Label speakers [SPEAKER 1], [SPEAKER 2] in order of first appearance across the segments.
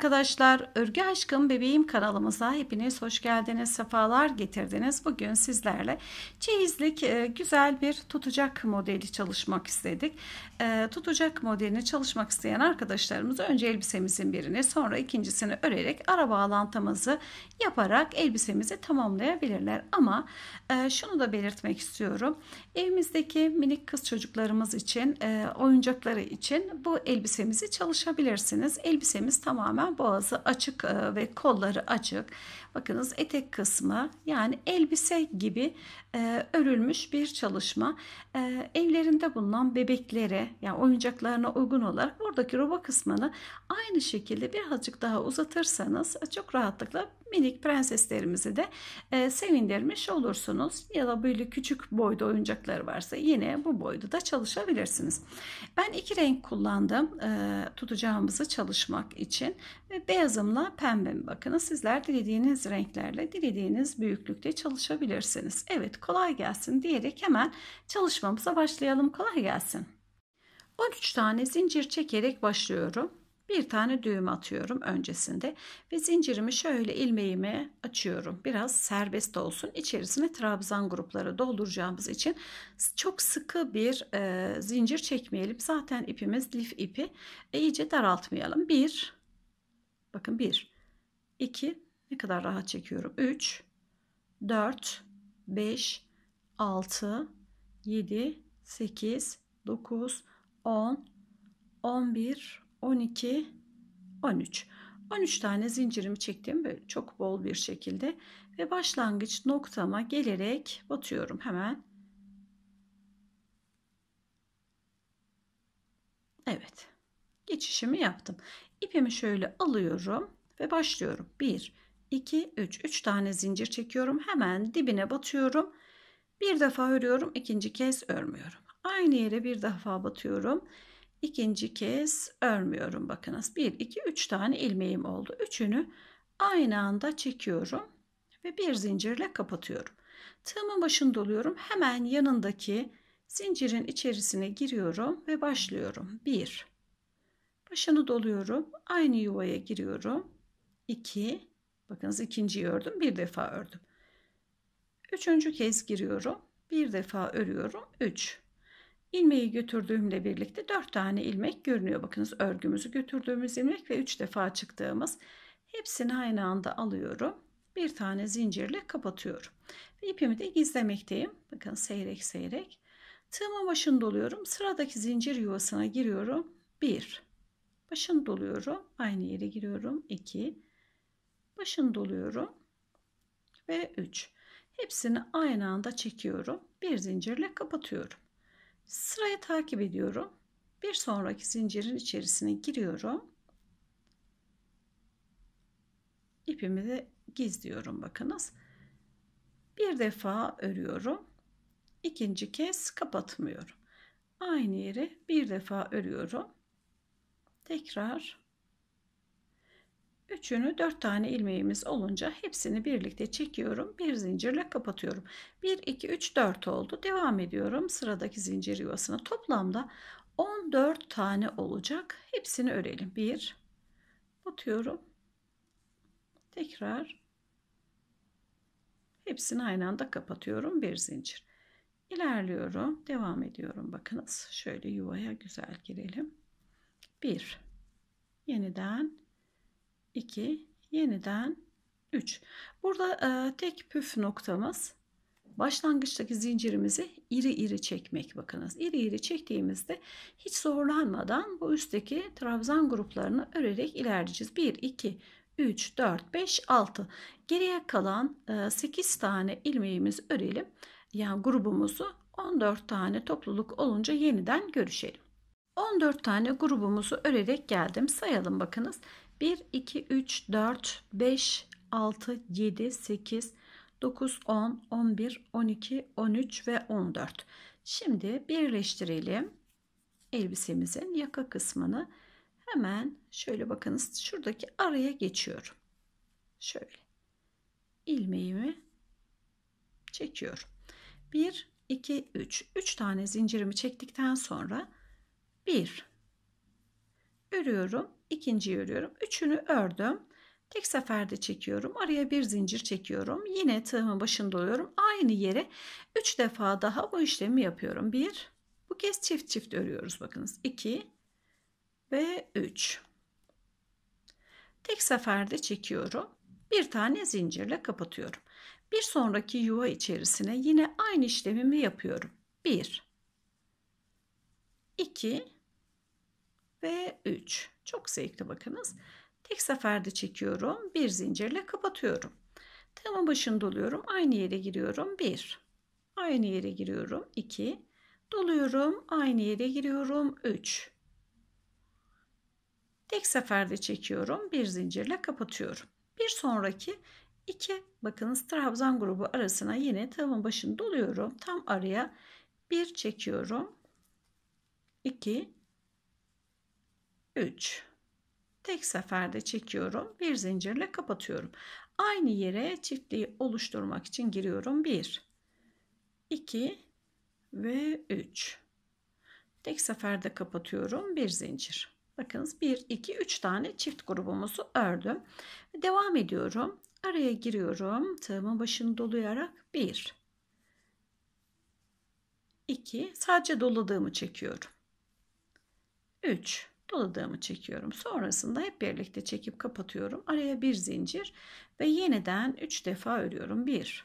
[SPEAKER 1] arkadaşlar, Örgü Aşkım Bebeğim kanalımıza hepiniz hoş geldiniz, sefalar getirdiniz. Bugün sizlerle çeyizlik e, güzel bir tutacak modeli çalışmak istedik. E, tutacak modelini çalışmak isteyen arkadaşlarımız önce elbisemizin birini sonra ikincisini örerek ara bağlantımızı yaparak elbisemizi tamamlayabilirler. Ama e, şunu da belirtmek istiyorum. Evimizdeki minik kız çocuklarımız için, oyuncakları için bu elbisemizi çalışabilirsiniz. Elbisemiz tamamen boğazı açık e, ve kolları açık. Bakınız etek kısmı yani elbise gibi e, örülmüş bir çalışma. E, evlerinde bulunan bebeklere yani oyuncaklarına uygun olarak buradaki roba kısmını aynı şekilde birazcık daha uzatırsanız çok rahatlıkla minik prenseslerimizi de e, sevindirmiş olursunuz. Ya da böyle küçük boyda oyuncakları varsa yine bu boyda da çalışabilirsiniz. Ben iki renk kullandım e, tutacağımızı çalışmak için. Ve beyazımla pembemi bakın. Sizler dilediğiniz dilediğiniz renklerle dilediğiniz büyüklükte çalışabilirsiniz. Evet kolay gelsin diyerek hemen çalışmamıza başlayalım. Kolay gelsin. 13 tane zincir çekerek başlıyorum. Bir tane düğüm atıyorum öncesinde ve zincirimi şöyle ilmeğimi açıyorum. Biraz serbest olsun. İçerisine trabzan grupları dolduracağımız için çok sıkı bir e, zincir çekmeyelim. Zaten ipimiz lif ipi. E, iyice daraltmayalım. Bir, bakın bir, iki, ne kadar rahat çekiyorum. 3, 4, 5, 6, 7, 8, 9, 10, 11, 12, 13. 13 tane zincirimi çektim böyle çok bol bir şekilde ve başlangıç noktama gelerek batıyorum hemen. Evet. Geçişimi yaptım. İpimi şöyle alıyorum ve başlıyorum. 1 2, 3. 3 tane zincir çekiyorum. Hemen dibine batıyorum. Bir defa örüyorum. ikinci kez örmüyorum. Aynı yere bir defa batıyorum. ikinci kez örmüyorum. Bakınız 1, 2, 3 tane ilmeğim oldu. Üçünü aynı anda çekiyorum. Ve bir zincirle kapatıyorum. Tığımın başını doluyorum. Hemen yanındaki zincirin içerisine giriyorum ve başlıyorum. 1, başını doluyorum. Aynı yuvaya giriyorum. 2, Bakınız ikinciyi ördüm. Bir defa ördüm. Üçüncü kez giriyorum. Bir defa örüyorum. 3. İlmeği götürdüğümle birlikte 4 tane ilmek görünüyor. Bakınız örgümüzü götürdüğümüz ilmek ve 3 defa çıktığımız hepsini aynı anda alıyorum. Bir tane zincirle kapatıyorum. Ve ipimi de gizlemekteyim. Bakın seyrek seyrek. Tığımın başını doluyorum. Sıradaki zincir yuvasına giriyorum. 1. Başını doluyorum. Aynı yere giriyorum. 2 başını doluyorum ve 3. Hepsini aynı anda çekiyorum. Bir zincirle kapatıyorum. Sırayı takip ediyorum. Bir sonraki zincirin içerisine giriyorum. İpimi de gizliyorum bakınız. Bir defa örüyorum. İkinci kez kapatmıyorum. Aynı yeri bir defa örüyorum. Tekrar Üçünü dört tane ilmeğimiz olunca hepsini birlikte çekiyorum. Bir zincirle kapatıyorum. 1, 2, 3, 4 oldu. Devam ediyorum sıradaki zincir yuvasına. Toplamda 14 tane olacak. Hepsini örelim. 1, batıyorum. Tekrar hepsini aynı anda kapatıyorum. Bir zincir. İlerliyorum. Devam ediyorum. Bakınız şöyle yuvaya güzel girelim. 1, yeniden 2 yeniden 3 burada e, tek püf noktamız başlangıçtaki zincirimizi iri iri çekmek bakınız iri iri çektiğimizde hiç zorlanmadan bu üstteki trabzan gruplarını örerek ilerleyeceğiz 1 2 3 4 5 6 geriye kalan 8 e, tane ilmeğimiz örelim yani grubumuzu 14 tane topluluk olunca yeniden görüşelim 14 tane grubumuzu örerek geldim sayalım bakınız 1, 2, 3, 4, 5, 6, 7, 8, 9, 10, 11, 12, 13 ve 14. Şimdi birleştirelim elbisemizin yaka kısmını. Hemen şöyle bakınız şuradaki araya geçiyorum. Şöyle ilmeğimi çekiyorum. 1, 2, 3. 3 tane zincirimi çektikten sonra 1 örüyorum ikinciyi örüyorum. Üçünü ördüm. Tek seferde çekiyorum. Araya bir zincir çekiyorum. Yine tığımın başında oluyorum. Aynı yere 3 defa daha bu işlemi yapıyorum. 1 bu kez çift çift örüyoruz bakınız. 2 ve 3. Tek seferde çekiyorum. Bir tane zincirle kapatıyorum. Bir sonraki yuva içerisine yine aynı işlemimi yapıyorum. 1 2 ve 3 çok zevkli bakınız. Tek seferde çekiyorum. Bir zincirle kapatıyorum. Tığımın başını doluyorum. Aynı yere giriyorum. bir. Aynı yere giriyorum. 2. Doluyorum. Aynı yere giriyorum. üç. Tek seferde çekiyorum. Bir zincirle kapatıyorum. Bir sonraki iki. Bakınız trabzan grubu arasına yine tığımın başını doluyorum. Tam araya bir çekiyorum. 2 3 tek seferde çekiyorum bir zincirle kapatıyorum aynı yere çiftliği oluşturmak için giriyorum 1 2 ve 3 tek seferde kapatıyorum bir zincir bakınız 1 2 3 tane çift grubumuzu ördüm devam ediyorum araya giriyorum tığımın başını dolayarak 1 2 sadece doladığımı çekiyorum 3 doladığımı çekiyorum. Sonrasında hep birlikte çekip kapatıyorum. Araya bir zincir ve yeniden 3 defa örüyorum. 1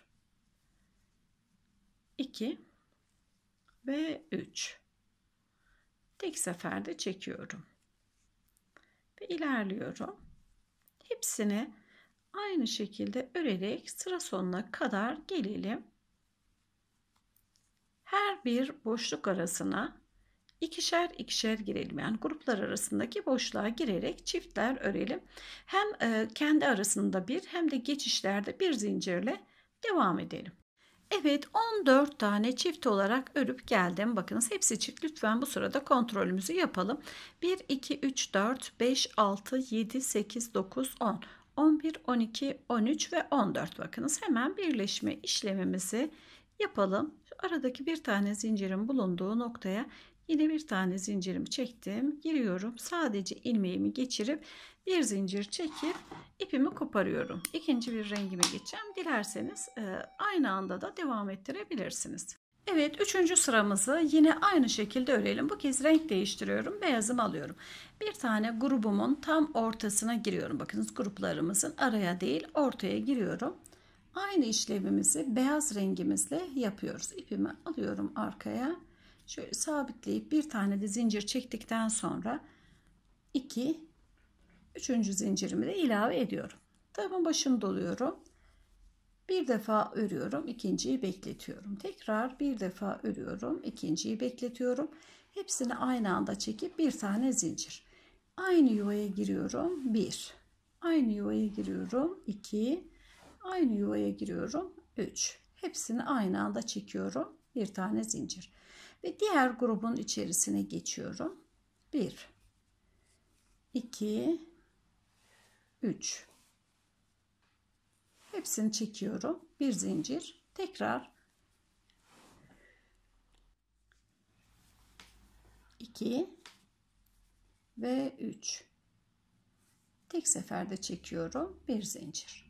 [SPEAKER 1] 2 ve 3. Tek seferde çekiyorum. Ve ilerliyorum. Hepsini aynı şekilde örerek sıra sonuna kadar gelelim. Her bir boşluk arasına İkişer, ikişer girelim. Yani gruplar arasındaki boşluğa girerek çiftler örelim. Hem e, kendi arasında bir hem de geçişlerde bir zincirle devam edelim. Evet 14 tane çift olarak örüp geldim. Bakınız hepsi çift. Lütfen bu sırada kontrolümüzü yapalım. 1, 2, 3, 4, 5, 6, 7, 8, 9, 10, 11, 12, 13 ve 14. Bakınız hemen birleşme işlemimizi yapalım. aradaki bir tane zincirin bulunduğu noktaya Yine bir tane zincirimi çektim. Giriyorum. Sadece ilmeğimi geçirip bir zincir çekip ipimi koparıyorum. İkinci bir rengime geçeceğim. Dilerseniz e, aynı anda da devam ettirebilirsiniz. Evet üçüncü sıramızı yine aynı şekilde örelim. Bu kez renk değiştiriyorum. Beyazımı alıyorum. Bir tane grubumun tam ortasına giriyorum. Bakınız gruplarımızın araya değil ortaya giriyorum. Aynı işlemimizi beyaz rengimizle yapıyoruz. İpimi alıyorum arkaya Şöyle sabitleyip bir tane de zincir çektikten sonra iki, üçüncü zincirimi de ilave ediyorum. Tığımın başını doluyorum. Bir defa örüyorum, ikinciyi bekletiyorum. Tekrar bir defa örüyorum, ikinciyi bekletiyorum. Hepsini aynı anda çekip bir tane zincir. Aynı yuvaya giriyorum. bir, Aynı yuvaya giriyorum. iki, Aynı yuvaya giriyorum. üç. Hepsini aynı anda çekiyorum. Bir tane zincir. Ve diğer grubun içerisine geçiyorum. 1 2 3 Hepsini çekiyorum. Bir zincir. Tekrar 2 ve 3 tek seferde çekiyorum bir zincir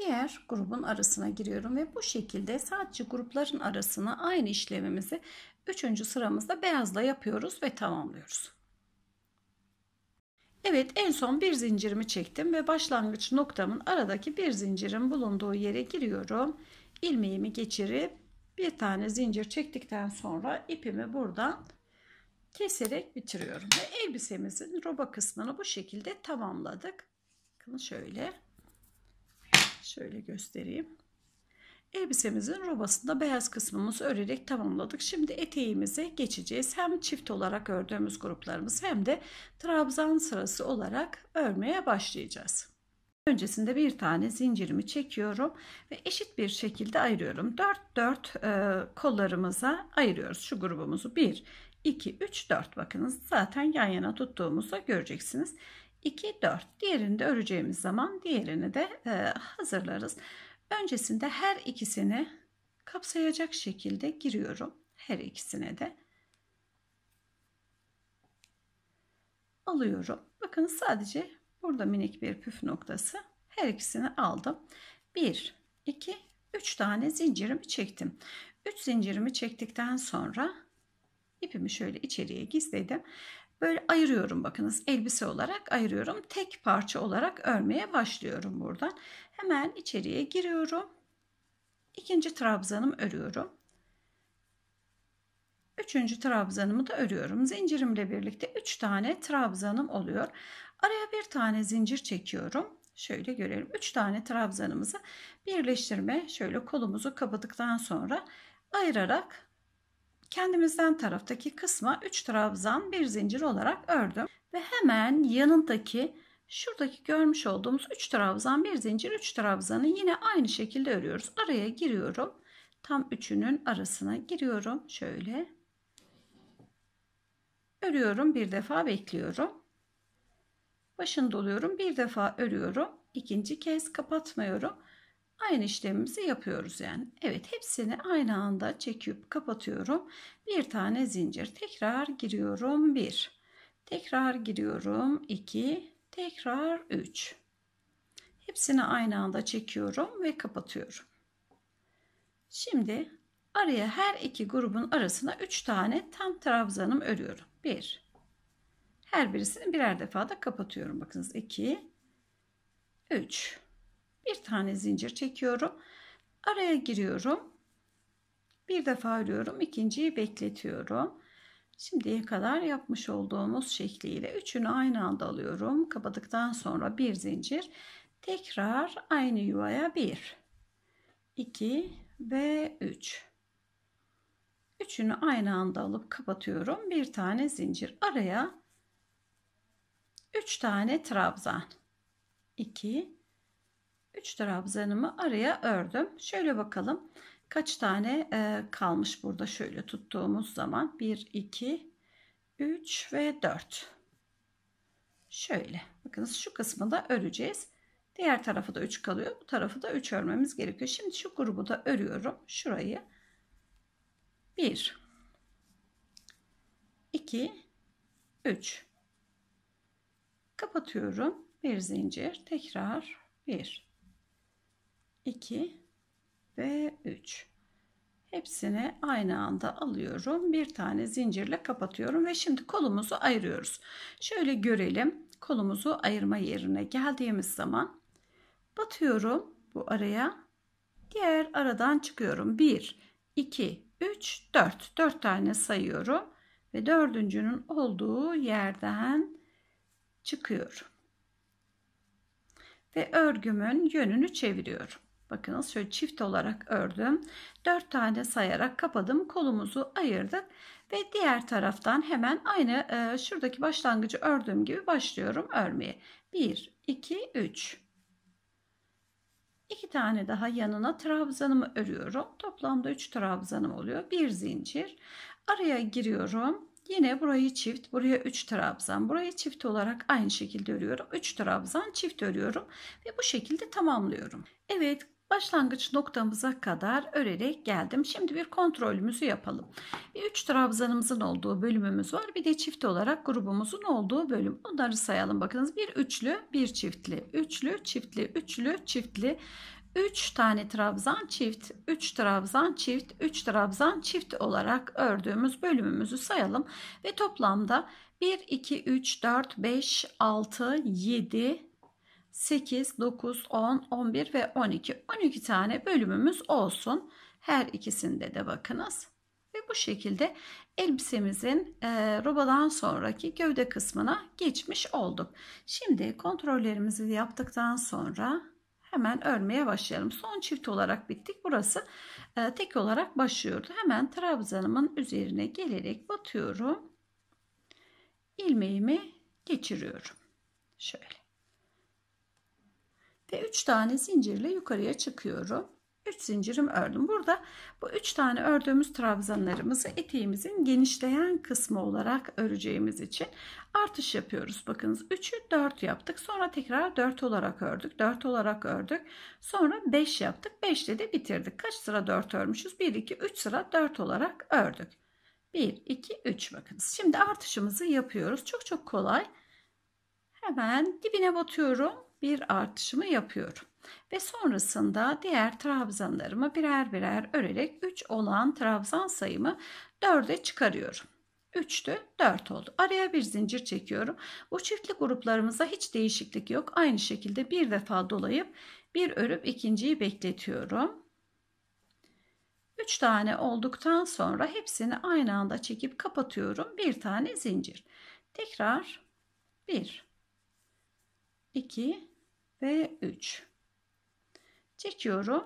[SPEAKER 1] diğer grubun arasına giriyorum ve bu şekilde sadece grupların arasına aynı işlemimizi 3. sıramızda beyazla yapıyoruz ve tamamlıyoruz. Evet en son bir zincirimi çektim ve başlangıç noktamın aradaki bir zincirin bulunduğu yere giriyorum. İlmeğimi geçirip bir tane zincir çektikten sonra ipimi buradan keserek bitiriyorum. Ve elbisemizin roba kısmını bu şekilde tamamladık. Bakın şöyle. Şöyle göstereyim. Elbisemizin robasında beyaz kısmımızı örerek tamamladık. Şimdi eteğimize geçeceğiz. Hem çift olarak ördüğümüz gruplarımız hem de trabzan sırası olarak örmeye başlayacağız. Öncesinde bir tane zincirimi çekiyorum ve eşit bir şekilde ayırıyorum. 4 4 e, kollarımıza ayırıyoruz şu grubumuzu. 1 2 3 4 bakınız zaten yan yana tuttuğumuzu göreceksiniz. 2, 4. Diğerini de öreceğimiz zaman diğerini de e, hazırlarız. Öncesinde her ikisini kapsayacak şekilde giriyorum. Her ikisine de alıyorum. Bakın sadece burada minik bir püf noktası. Her ikisini aldım. 1, 2, 3 tane zincirimi çektim. 3 zincirimi çektikten sonra ipimi şöyle içeriye gizledim. Böyle ayırıyorum bakınız elbise olarak ayırıyorum. Tek parça olarak örmeye başlıyorum buradan. Hemen içeriye giriyorum. İkinci trabzanımı örüyorum. Üçüncü trabzanımı da örüyorum. Zincirimle birlikte üç tane trabzanım oluyor. Araya bir tane zincir çekiyorum. Şöyle görelim. Üç tane trabzanımızı birleştirme. Şöyle kolumuzu kapadıktan sonra ayırarak Kendimizden taraftaki kısma 3 trabzan bir zincir olarak ördüm. Ve hemen yanındaki şuradaki görmüş olduğumuz 3 trabzan bir zincir 3 trabzanı yine aynı şekilde örüyoruz. Araya giriyorum. Tam üçünün arasına giriyorum. Şöyle. Örüyorum bir defa bekliyorum. Başını doluyorum bir defa örüyorum. ikinci kez kapatmıyorum Aynı işlemimizi yapıyoruz yani. Evet hepsini aynı anda çekip kapatıyorum. Bir tane zincir. Tekrar giriyorum 1. Tekrar giriyorum 2. Tekrar 3. Hepsini aynı anda çekiyorum ve kapatıyorum. Şimdi araya her iki grubun arasına 3 tane tam trabzanım örüyorum. 1. Her birisini birer defa da kapatıyorum. Bakınız 2 3 bir tane zincir çekiyorum. Araya giriyorum. Bir defa örüyorum. ikinciyi bekletiyorum. Şimdiye kadar yapmış olduğumuz şekliyle üçünü aynı anda alıyorum. Kapadıktan sonra bir zincir. Tekrar aynı yuvaya bir, iki ve üç. Üçünü aynı anda alıp kapatıyorum. Bir tane zincir araya üç tane trabzan 2 3 trabzanımı araya ördüm. Şöyle bakalım kaç tane e, kalmış burada şöyle tuttuğumuz zaman 1 2 3 ve 4 şöyle bakınız şu kısmı da öreceğiz diğer tarafı da 3 kalıyor bu tarafı da 3 örmemiz gerekiyor şimdi şu grubu da örüyorum şurayı 1 2 3 kapatıyorum bir zincir tekrar 1 2 ve 3. Hepsini aynı anda alıyorum. Bir tane zincirle kapatıyorum ve şimdi kolumuzu ayırıyoruz. Şöyle görelim. Kolumuzu ayırma yerine geldiğimiz zaman batıyorum bu araya. Diğer aradan çıkıyorum. 1, 2, 3, 4. 4 tane sayıyorum ve dördüncünün olduğu yerden çıkıyorum. Ve örgümün yönünü çeviriyorum. Bakınız şöyle çift olarak ördüm. 4 tane sayarak kapadım. Kolumuzu ayırdık. Ve diğer taraftan hemen aynı e, şuradaki başlangıcı ördüğüm gibi başlıyorum örmeye. 1, 2, 3. 2 tane daha yanına trabzanımı örüyorum. Toplamda 3 trabzanım oluyor. Bir zincir. Araya giriyorum. Yine burayı çift, buraya 3 trabzan, burayı çift olarak aynı şekilde örüyorum. 3 trabzan çift örüyorum ve bu şekilde tamamlıyorum. Evet, başlangıç noktamıza kadar örerek geldim. Şimdi bir kontrolümüzü yapalım. Bir üç trabzanımızın olduğu bölümümüz var. Bir de çift olarak grubumuzun olduğu bölüm. Onları sayalım. Bakınız bir üçlü, bir çiftli, üçlü, çiftli, üçlü, çiftli, 3 tane trabzan çift, 3 trabzan çift, 3 trabzan çift olarak ördüğümüz bölümümüzü sayalım ve toplamda 1 2 3 4 5 6 7 8, 9, 10, 11 ve 12. 12 tane bölümümüz olsun. Her ikisinde de bakınız. Ve bu şekilde elbisemizin e, robadan sonraki gövde kısmına geçmiş olduk. Şimdi kontrollerimizi yaptıktan sonra hemen örmeye başlayalım. Son çift olarak bittik. Burası e, tek olarak başlıyordu. Hemen trabzanımın üzerine gelerek batıyorum. ilmeğimi geçiriyorum. Şöyle ve 3 tane zincirle yukarıya çıkıyorum. 3 zincirim ördüm. Burada bu 3 tane ördüğümüz trabzanlarımızı eteğimizin genişleyen kısmı olarak öreceğimiz için artış yapıyoruz. Bakınız 3'ü 4 yaptık. Sonra tekrar 4 olarak ördük. 4 olarak ördük. Sonra 5 yaptık. 5 ile de bitirdik. Kaç sıra 4 örmüşüz? 1, 2, 3 sıra 4 olarak ördük. 1, 2, 3 bakınız. Şimdi artışımızı yapıyoruz. Çok çok kolay. Hemen dibine batıyorum bir artışımı yapıyorum. Ve sonrasında diğer trabzanlarımı birer birer örerek 3 olan trabzan sayımı 4'e çıkarıyorum. 3'tü 4 oldu. Araya bir zincir çekiyorum. Bu çiftli gruplarımıza hiç değişiklik yok. Aynı şekilde bir defa dolayıp bir örüp ikinciyi bekletiyorum. 3 tane olduktan sonra hepsini aynı anda çekip kapatıyorum. Bir tane zincir. Tekrar 1 2 ve 3 çekiyorum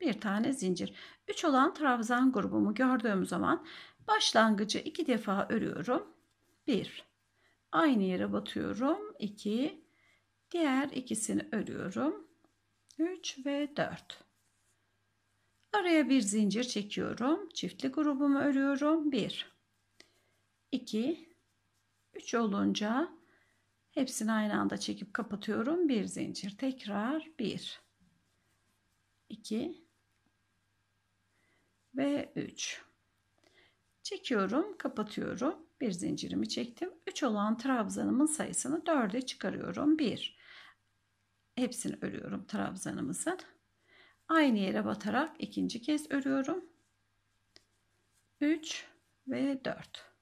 [SPEAKER 1] bir tane zincir 3 olan trabzan grubumu gördüğüm zaman başlangıcı iki defa örüyorum 1 aynı yere batıyorum 2 diğer ikisini örüyorum 3 ve 4 araya bir zincir çekiyorum çiftli grubumu örüyorum 1 2 3 olunca Hepsini aynı anda çekip kapatıyorum. Bir zincir. Tekrar bir, iki ve üç. Çekiyorum, kapatıyorum. Bir zincirimi çektim. üç olan trabzanımın sayısını 4'e çıkarıyorum. bir Hepsini örüyorum trabzanımızın. Aynı yere batarak ikinci kez örüyorum. üç ve dört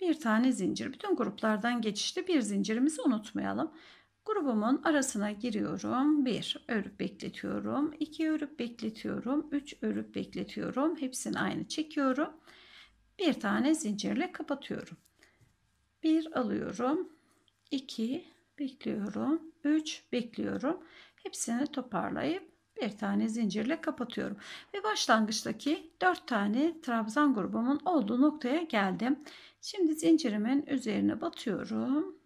[SPEAKER 1] bir tane zincir. Bütün gruplardan geçişte bir zincirimizi unutmayalım. Grubumun arasına giriyorum. 1 örüp bekletiyorum. 2 örüp bekletiyorum. 3 örüp bekletiyorum. Hepsini aynı çekiyorum. Bir tane zincirle kapatıyorum. 1 alıyorum. 2 bekliyorum. 3 bekliyorum. Hepsini toparlayıp bir tane zincirle kapatıyorum. Ve başlangıçtaki dört tane trabzan grubumun olduğu noktaya geldim. Şimdi zincirimin üzerine batıyorum.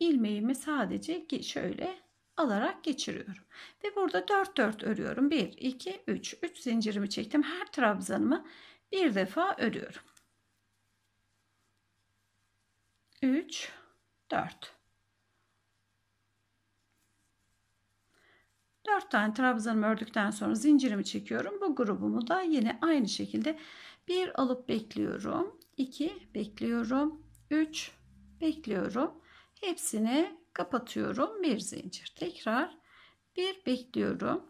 [SPEAKER 1] ilmeğimi sadece şöyle alarak geçiriyorum. Ve burada 4 4 örüyorum. 1 2 3 3 zincirimi çektim. Her trabzanımı bir defa örüyorum. 3 4 4 tane trabzanımı ördükten sonra zincirimi çekiyorum. Bu grubumu da yine aynı şekilde 1 alıp bekliyorum. 2 bekliyorum. 3 bekliyorum. Hepsini kapatıyorum. Bir zincir. Tekrar 1 bekliyorum.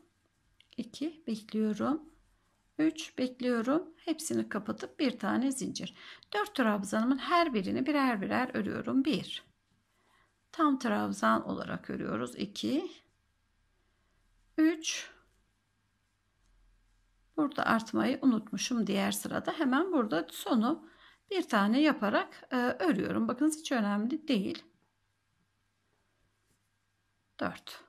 [SPEAKER 1] 2 bekliyorum. 3 bekliyorum. Hepsini kapatıp bir tane zincir. 4 trabzanımın her birini birer birer örüyorum. 1 tam trabzan olarak örüyoruz. 2 3 Burada artmayı unutmuşum diğer sırada. Hemen burada sonu bir tane yaparak e, örüyorum. Bakınız hiç önemli değil. 4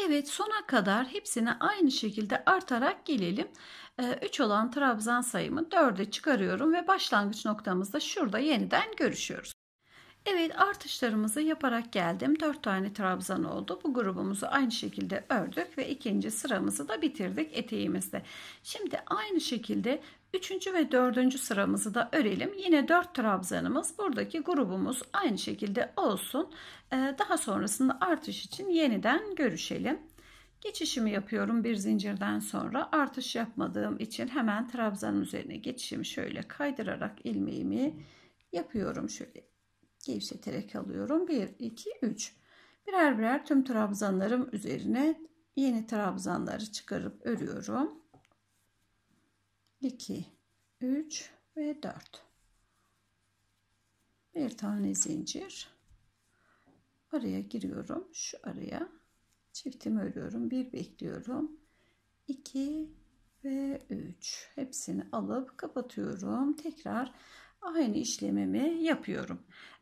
[SPEAKER 1] Evet sona kadar hepsini aynı şekilde artarak gelelim. 3 e, olan trabzan sayımı 4'e çıkarıyorum ve başlangıç noktamızda şurada yeniden görüşüyoruz. Evet artışlarımızı yaparak geldim. 4 tane trabzan oldu. Bu grubumuzu aynı şekilde ördük ve ikinci sıramızı da bitirdik eteğimizde. Şimdi aynı şekilde 3. ve 4. sıramızı da örelim. Yine 4 trabzanımız buradaki grubumuz aynı şekilde olsun. Ee, daha sonrasında artış için yeniden görüşelim. Geçişimi yapıyorum bir zincirden sonra artış yapmadığım için hemen trabzanın üzerine geçişimi şöyle kaydırarak ilmeğimi yapıyorum şöyle gevşeterek alıyorum. 1, 2, 3. Birer birer tüm trabzanlarım üzerine yeni trabzanları çıkarıp örüyorum. 2, 3 ve 4. Bir tane zincir. Araya giriyorum. Şu araya çiftimi örüyorum. Bir bekliyorum. 2 ve 3. Hepsini alıp kapatıyorum. Tekrar aynı işlemimi yapıyorum.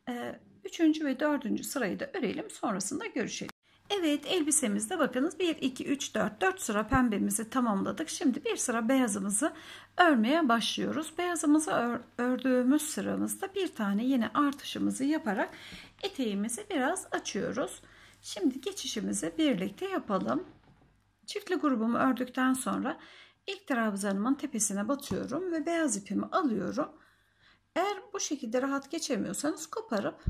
[SPEAKER 1] Ee, üçüncü ve dördüncü sırayı da örelim. Sonrasında görüşelim. Evet elbisemizde bakınız 1, 2, 3, 4, 4 sıra pembemizi tamamladık. Şimdi bir sıra beyazımızı örmeye başlıyoruz. Beyazımızı ör, ördüğümüz sıramızda bir tane yine artışımızı yaparak eteğimizi biraz açıyoruz. Şimdi geçişimizi birlikte yapalım. Çiftli grubumu ördükten sonra ilk trabzanımın tepesine batıyorum ve beyaz ipimi alıyorum. Eğer bu şekilde rahat geçemiyorsanız koparıp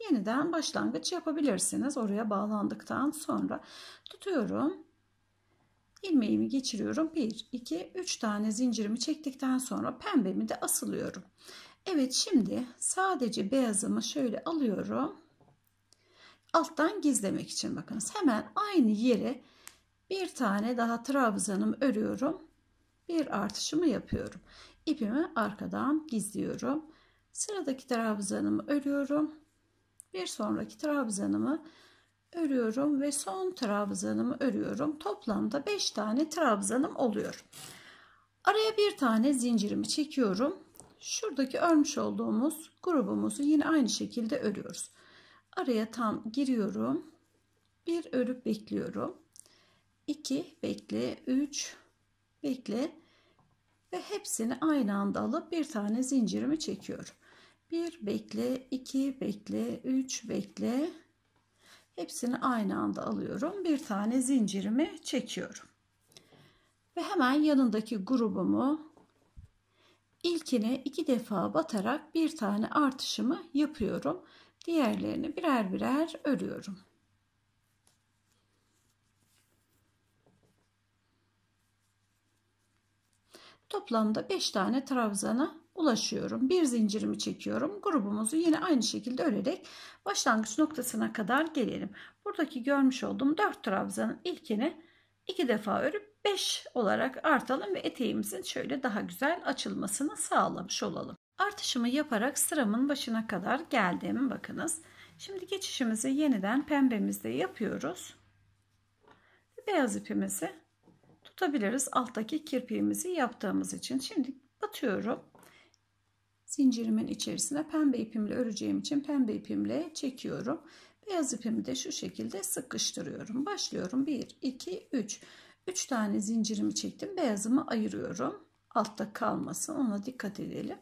[SPEAKER 1] yeniden başlangıç yapabilirsiniz. Oraya bağlandıktan sonra tutuyorum. ilmeğimi geçiriyorum. 1, 2, 3 tane zincirimi çektikten sonra pembemi de asılıyorum. Evet şimdi sadece beyazımı şöyle alıyorum. Alttan gizlemek için bakınız. Hemen aynı yere bir tane daha trabzanımı örüyorum. Bir artışımı yapıyorum ipimi arkadan gizliyorum. Sıradaki trabzanımı örüyorum. Bir sonraki trabzanımı örüyorum ve son trabzanımı örüyorum. Toplamda 5 tane trabzanım oluyor. Araya bir tane zincirimi çekiyorum. Şuradaki örmüş olduğumuz grubumuzu yine aynı şekilde örüyoruz. Araya tam giriyorum. Bir örüp bekliyorum. 2 bekle, 3 bekle, ve hepsini aynı anda alıp bir tane zincirimi çekiyorum. 1 bekle, 2 bekle, 3 bekle. Hepsini aynı anda alıyorum. Bir tane zincirimi çekiyorum. Ve hemen yanındaki grubumu ilkine iki defa batarak bir tane artışımı yapıyorum. Diğerlerini birer birer örüyorum. Toplamda 5 tane trabzana ulaşıyorum. Bir zincirimi çekiyorum. Grubumuzu yine aynı şekilde örerek başlangıç noktasına kadar gelelim. Buradaki görmüş olduğum 4 trabzanın ilkini 2 defa örüp 5 olarak artalım ve eteğimizin şöyle daha güzel açılmasını sağlamış olalım. Artışımı yaparak sıramın başına kadar geldim. Bakınız. Şimdi geçişimizi yeniden pembemizde yapıyoruz. Beyaz ipimizi tutabiliriz alttaki kirpiğimizi yaptığımız için. Şimdi batıyorum. Zincirimin içerisine pembe ipimle öreceğim için pembe ipimle çekiyorum. Beyaz ipimi de şu şekilde sıkıştırıyorum. Başlıyorum. 1, 2, 3. 3 tane zincirimi çektim. Beyazımı ayırıyorum. Altta kalmasın. Ona dikkat edelim.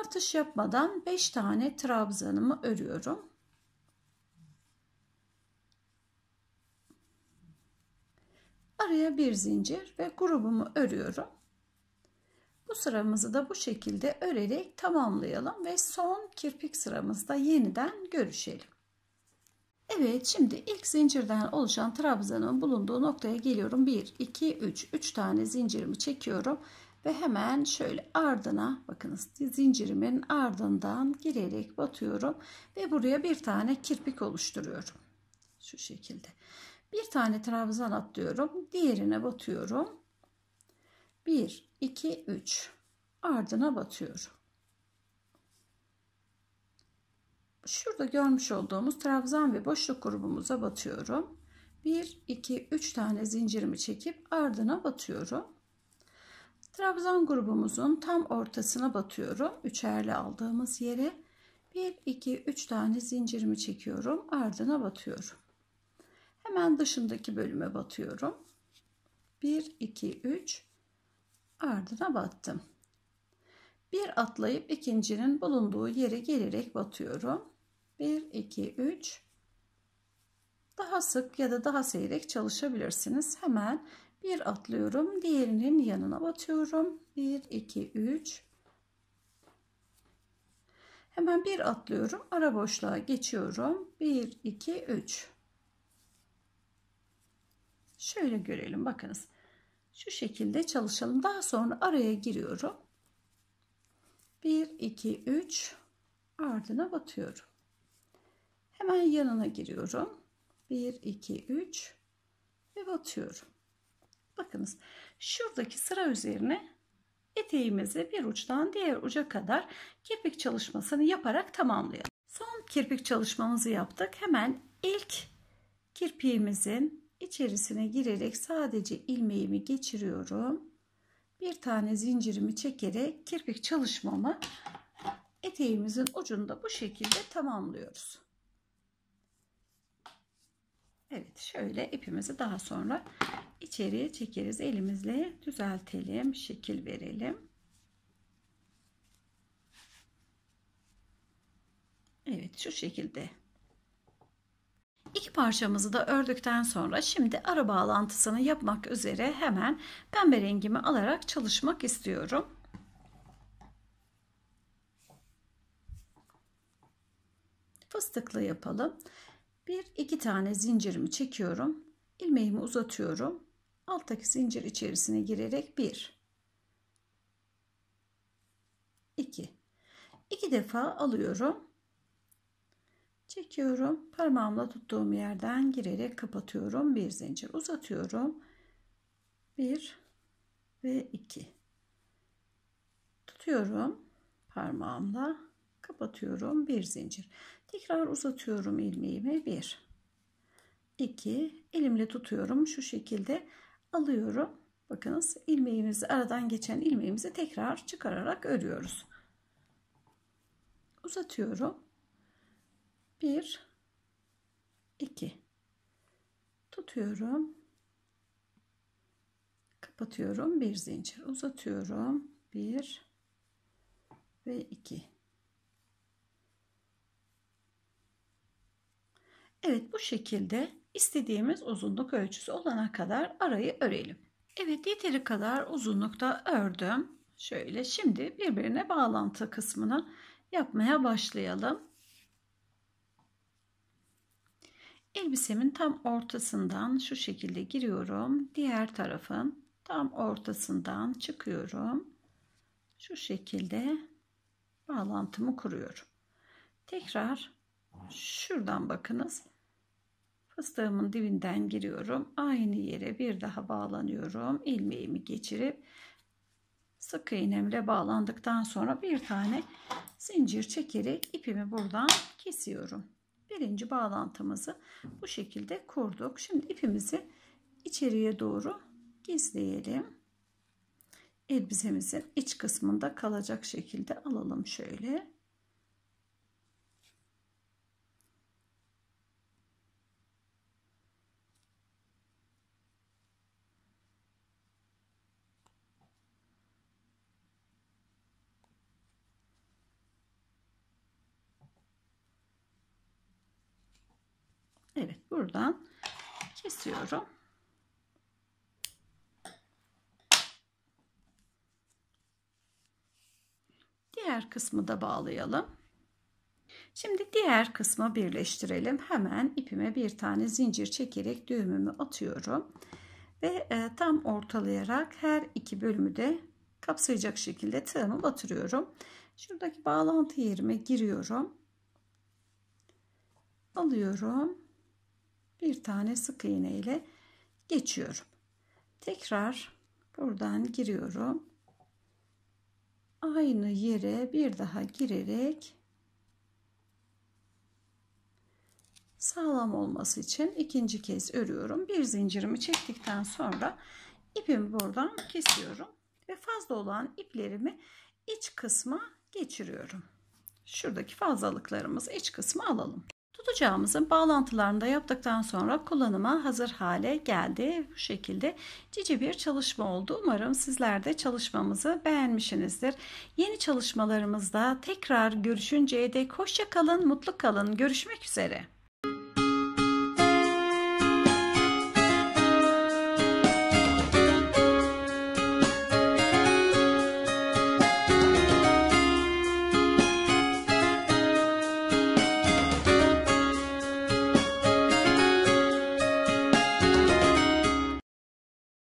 [SPEAKER 1] Artış yapmadan 5 tane trabzanımı örüyorum. Araya bir zincir ve grubumu örüyorum. Bu sıramızı da bu şekilde örerek tamamlayalım ve son kirpik sıramızda yeniden görüşelim. Evet şimdi ilk zincirden oluşan trabzanın bulunduğu noktaya geliyorum. 1, 2, 3. 3 tane zincirimi çekiyorum ve hemen şöyle ardına bakınız zincirimin ardından girerek batıyorum ve buraya bir tane kirpik oluşturuyorum. Şu şekilde. Bir tane trabzan atlıyorum. Diğerine batıyorum. 1, 2, 3. Ardına batıyorum. Şurada görmüş olduğumuz trabzan ve boşluk grubumuza batıyorum. 1, 2, 3 tane zincirimi çekip ardına batıyorum. Trabzan grubumuzun tam ortasına batıyorum. Üçerli aldığımız yere 1, 2, 3 tane zincirimi çekiyorum. Ardına batıyorum. Hemen dışındaki bölüme batıyorum. 1, 2, 3 ardına battım. Bir atlayıp ikincinin bulunduğu yere gelerek batıyorum. 1, 2, 3 daha sık ya da daha seyrek çalışabilirsiniz. Hemen bir atlıyorum. Diğerinin yanına batıyorum. 1, 2, 3 Hemen bir atlıyorum. Ara boşluğa geçiyorum. 1, 2, 3 Şöyle görelim bakınız. Şu şekilde çalışalım. Daha sonra araya giriyorum. 1, 2, 3 ardına batıyorum. Hemen yanına giriyorum. 1, 2, 3 ve batıyorum. Bakınız şuradaki sıra üzerine eteğimizi bir uçtan diğer uca kadar kirpik çalışmasını yaparak tamamlayalım. Son kirpik çalışmamızı yaptık. Hemen ilk kirpiğimizin içerisine girerek sadece ilmeğimi geçiriyorum. Bir tane zincirimi çekerek kirpik çalışmamı eteğimizin ucunda bu şekilde tamamlıyoruz. Evet şöyle ipimizi daha sonra içeriye çekeriz. Elimizle düzeltelim, şekil verelim. Evet şu şekilde İki parçamızı da ördükten sonra şimdi ara bağlantısını yapmak üzere hemen pembe rengimi alarak çalışmak istiyorum. Fıstıklı yapalım. Bir iki tane zincirimi çekiyorum. ilmeğimi uzatıyorum. Alttaki zincir içerisine girerek bir, iki, iki defa alıyorum Çekiyorum. Parmağımla tuttuğum yerden girerek kapatıyorum. Bir zincir uzatıyorum. Bir ve iki. Tutuyorum. Parmağımla kapatıyorum. Bir zincir. Tekrar uzatıyorum ilmeğimi. Bir. 2 elimle tutuyorum şu şekilde alıyorum bakınız ilmeğimizi aradan geçen ilmeğimizi tekrar çıkararak örüyoruz uzatıyorum 1 2 tutuyorum kapatıyorum bir zincir uzatıyorum 1 ve 2 Evet bu şekilde istediğimiz uzunluk ölçüsü olana kadar arayı örelim. Evet yeteri kadar uzunlukta ördüm. Şöyle şimdi birbirine bağlantı kısmını yapmaya başlayalım. Elbisemin tam ortasından şu şekilde giriyorum. Diğer tarafın tam ortasından çıkıyorum. Şu şekilde bağlantımı kuruyorum. Tekrar şuradan bakınız. Fıstığımın dibinden giriyorum. Aynı yere bir daha bağlanıyorum. İlmeğimi geçirip sık iğnemle bağlandıktan sonra bir tane zincir çekerek ipimi buradan kesiyorum birinci bağlantımızı bu şekilde kurduk. Şimdi ipimizi içeriye doğru gizleyelim. Elbisemizin iç kısmında kalacak şekilde alalım şöyle. Evet buradan kesiyorum. Diğer kısmı da bağlayalım. Şimdi diğer kısmı birleştirelim. Hemen ipime bir tane zincir çekerek düğümümü atıyorum. Ve e, tam ortalayarak her iki bölümü de kapsayacak şekilde tığımı batırıyorum. Şuradaki bağlantı yerime giriyorum. Alıyorum bir tane sık iğne ile geçiyorum. Tekrar buradan giriyorum. Aynı yere bir daha girerek sağlam olması için ikinci kez örüyorum. Bir zincirimi çektikten sonra ipimi buradan kesiyorum ve fazla olan iplerimi iç kısma geçiriyorum. Şuradaki fazlalıklarımız iç kısmı alalım. Tutacağımızın bağlantılarını da yaptıktan sonra kullanıma hazır hale geldi. Bu şekilde cici bir çalışma oldu. Umarım sizler de çalışmamızı beğenmişsinizdir. Yeni çalışmalarımızda tekrar görüşünceye dek hoşça kalın, mutlu kalın. Görüşmek üzere.